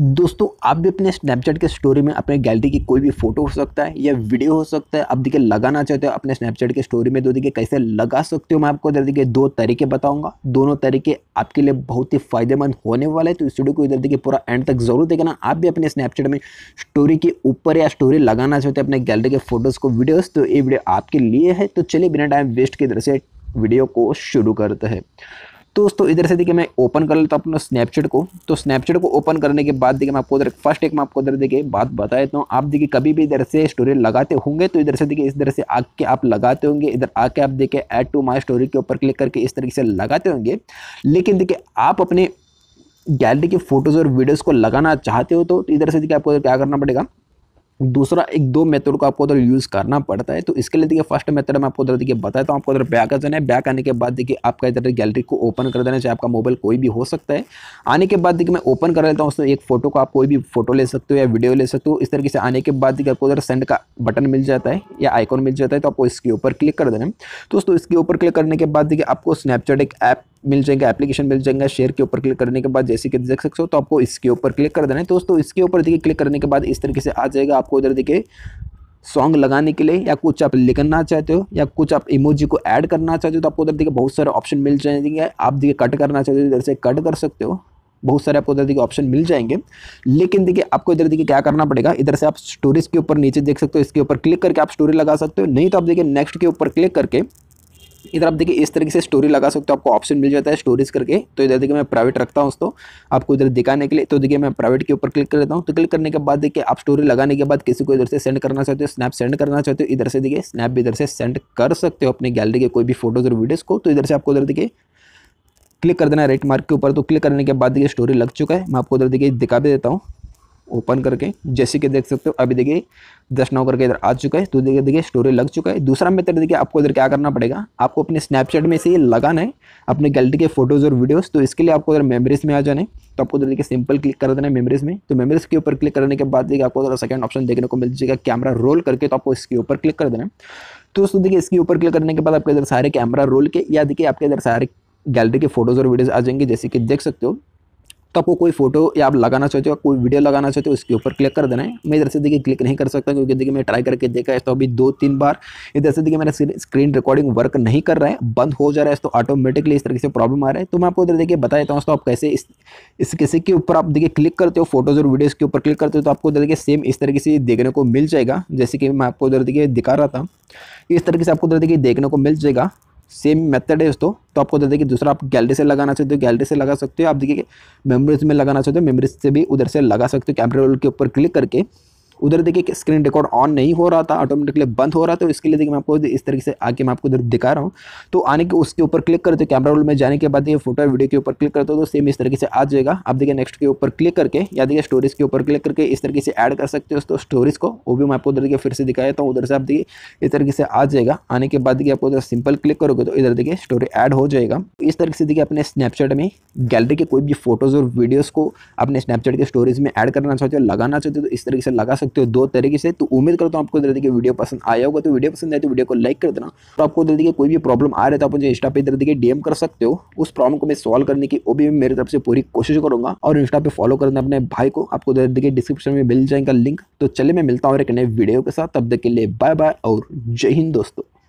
दोस्तों आप भी अपने स्नैपचैट के स्टोरी में अपने गैलरी की कोई भी फोटो हो सकता है या वीडियो हो सकता है आप देखिए लगाना चाहते हो अपने स्नैपचैट के स्टोरी में तो देखिए कैसे लगा सकते हो मैं आपको इधर देखिए दो तरीके बताऊंगा दोनों तरीके आपके लिए बहुत ही फायदेमंद होने वाले हैं तो इस वीडियो को इधर देखिए पूरा एंड तक जरूर देखना आप भी अपने स्नैपचैट में स्टोरी के ऊपर या स्टोरी लगाना चाहते हो अपने गैलरी के फोटोज़ को वीडियोज़ तो ये वीडियो आपके लिए है तो चलिए बिना टाइम वेस्ट की तरह से वीडियो को शुरू करते हैं तो दोस्तों इधर से देखिए मैं ओपन कर लेता हूँ अपना स्नैपचैट को तो स्नैपचैट को ओपन करने के बाद देखिए मैं आपको उधर फर्स्ट एक मैं आपको उधर देखिए बात बता देता हूँ आप देखिए कभी भी इधर से स्टोरी लगाते होंगे तो इधर से देखिए इस तरह से आके आप लगाते होंगे इधर आके आप देखिए ऐड टू माई स्टोरी के ऊपर क्लिक करके इस तरीके से लगाते होंगे लेकिन देखिए आप अपने गैलरी की फ़ोटोज़ और वीडियोज़ को लगाना चाहते हो तो, तो इधर से देखिए आपको क्या करना पड़ेगा दूसरा एक दो मेथड को आपको उधर यूज़ करना पड़ता है तो इसके लिए देखिए फर्स्ट मेथड मैं आपको उधर देखिए बताता हूँ तो आपको उधर बैक आ जाना है बैक आने के बाद देखिए आपका इधर गैलरी को ओपन कर देना चाहे आपका मोबाइल कोई भी हो सकता है आने के बाद देखिए मैं ओपन कर लेता हूँ उसमें एक फोटो को आप कोई भी फोटो ले सकते हो या वीडियो ले सकते हो इस तरीके से आने के बाद देखिए आपको उधर सेंड का बटन मिल जाता है या आइकॉन मिल जाता है तो आपको इसके ऊपर क्लिक कर देना है दोस्तों इसके ऊपर क्लिक करने के बाद देखिए आपको स्नैपचैट एक ऐप मिल जाएगा एप्लीकेशन मिल जाएगा शेयर के ऊपर क्लिक करने के बाद जैसे कि देख सकते हो तो आपको इसके ऊपर क्लिक कर देना है दोस्तों इसके ऊपर देखिए क्लिक करने के बाद इस तरीके से आ जाएगा आपको इधर देखिए सॉन्ग लगाने के लिए या कुछ आप लिखना चाहते हो या कुछ आप इमोजी को ऐड करना चाहते हो तो आपको उधर देखिए बहुत सारे ऑप्शन मिल जाएंगे आप देखिए कट करना चाहते हो इधर से कट कर सकते हो बहुत सारे आपको इधर देखिए ऑप्शन मिल जाएंगे लेकिन देखिए आपको इधर देखिए क्या करना पड़ेगा इधर से आप स्टोरीज के ऊपर नीचे देख सकते हो इसके ऊपर क्लिक करके आप स्टोरी लगा सकते हो नहीं तो आप देखिए नेक्स्ट के ऊपर क्लिक करके इधर आप देखिए इस तरीके से स्टोरी लगा सकते हो आपको ऑप्शन मिल जाता है स्टोरीज करके तो इधर देखिए मैं प्राइवेट रखता हूँ उसको आपको इधर दिखाने के लिए तो देखिए मैं प्राइवेट के ऊपर क्लिक कर लेता हूँ तो क्लिक करने के बाद देखिए आप स्टोरी लगाने के बाद किसी को इधर से सेंड करना चाहते हो स्नैप सेंड करना चाहते हो इधर से देखिए स्नैप इधर से सेंड कर सकते हो अपनी गैलरी के कोई भी फोटोज़ और वीडियोज़ को तो इधर से आपको इधर देखिए क्लिक कर देना रेट मार्क के ऊपर तो क्लिक करने के बाद देखिए स्टोरी लग चुका है मैं आपको उधर देखिए दिखा भी देता हूँ ओपन करके जैसे कि देख सकते हो अभी देखिए दस नौ करके इधर आ चुका है तो देखिए देखिए स्टोरी लग चुका है दूसरा मेथड देखिए आपको इधर क्या करना पड़ेगा आपको अपने स्नैपचैट में से ये लगाना है अपने गैलरी के फोटोज़ और वीडियोस तो इसके लिए आपको इधर मेमरीज में आ जाना है तो आपको इधर देखिए सिंपल क्लिक कर देना है मेमरीज में तो मेमरीज के ऊपर क्लिक करने के बाद देखिए आपको इधर सेकेंड ऑप्शन देखने को मिल जाएगा कैमरा रोल करके तो आपको इसके ऊपर क्लिक कर देना है तो उसको देखिए इसके ऊपर क्लिक करने के बाद आपके इधर सारे कैमरा रोल के या देखिए आपके इधर सारे गैलरी के फोटोज़ और वीडियोज़ आ जाएंगे जैसे कि देख सकते हो तो आपको कोई फोटो या आप लगाना चाहते हो कोई वीडियो लगाना चाहते हो उसके ऊपर क्लिक कर देना है मैं इधर से देखिए क्लिक नहीं कर सकता क्योंकि देखिए मैं ट्राई करके देखा है तो अभी दो तीन बार इधर से देखिए मेरा स्क्रीन रिकॉर्डिंग वर्क नहीं कर रहा है बंद हो जा रहा है तो ऑटोमेटिकली इस तरीके से प्रॉब्लम आ रहा है तो मैं आपको इधर देखिए बता देता हूँ तो आप कैसे इस इस किसी के ऊपर आप देखिए क्लिक करते हो फोटोज़ और वीडियोज़ के ऊपर क्लिक करते हो तो आपको इधर देखिए सेम इस तरीके से देखने को मिल जाएगा जैसे कि मैं आपको इधर देखिए दिखा रहा था इस तरीके से आपको इधर देखिए देखने को मिल जाएगा सेम मेथड है दोस्तों तो आपको बता दें कि दूसरा आप गैलरी से लगाना चाहते हो तो गैलरी से लगा सकते हो आप देखिए मेमोरीज में लगाना चाहते हो मेमोरीज से भी उधर से लगा सकते हो कैमरे रोल के ऊपर क्लिक करके उधर देखिए स्क्रीन रिकॉर्ड ऑन नहीं हो रहा था ऑटोमेटिकली बंद हो रहा था तो इसके लिए देखिए मैं आपको इस तरीके से आके मैं आपको उधर दिखा रहा हूँ तो आने के उसके ऊपर क्लिक करते कैमरा रोल में जाने के बाद ये फोटो वीडियो के ऊपर क्लिक करते हो तो सेम इस तरीके से आ जाएगा आप देखिए नेक्स्ट के ऊपर क्लिक करके या देखिए स्टोरेज के ऊपर क्लिक करके इस तरीके से ऐड कर सकते हो तो स्टोरेज को वो भी मैं आपको उधर देखिए फिर से दिखाया था उधर से आप देखिए इस तरीके से आ जाएगा आने के बाद देखिए आपको उधर सिंपल क्लिक करोगे तो इधर देखिए स्टोरी ऐड हो जाएगा इस तरीके से देखिए अपने स्नैपचैट में गैलरी के कोई भी फोटोज़ और वीडियोज़ को अपने स्नैपचैट के स्टोरेज में ऐड करना चाहते हो लगाना चाहते हो तो इस तरीके से लगा सकते सकते हो दो तरीके से तो उम्मीद करता हूँ आपको इधर देखिए वीडियो पसंद आया होगा तो वीडियो पसंद आए तो वीडियो को लाइक कर देना और आपको इधर देखिए कोई भी प्रॉब्लम आ रहा है तो आप मुझे इंस्टा पे इधर देखिए डीएम कर सकते हो उस प्रॉब्लम को मैं सॉल्व करने की वो भी मैं मेरी तरफ से पूरी कोशिश करूँगा और इंस्टा पे फॉलो करना अपने भाई को आपको इधर देखिए डिस्क्रिप्शन में मिल जाएगा लिंक तो चले मैं मिलता हूँ एक नए वीडियो के साथ तब तक के लिए बाय बाय और जय हिंद दोस्तों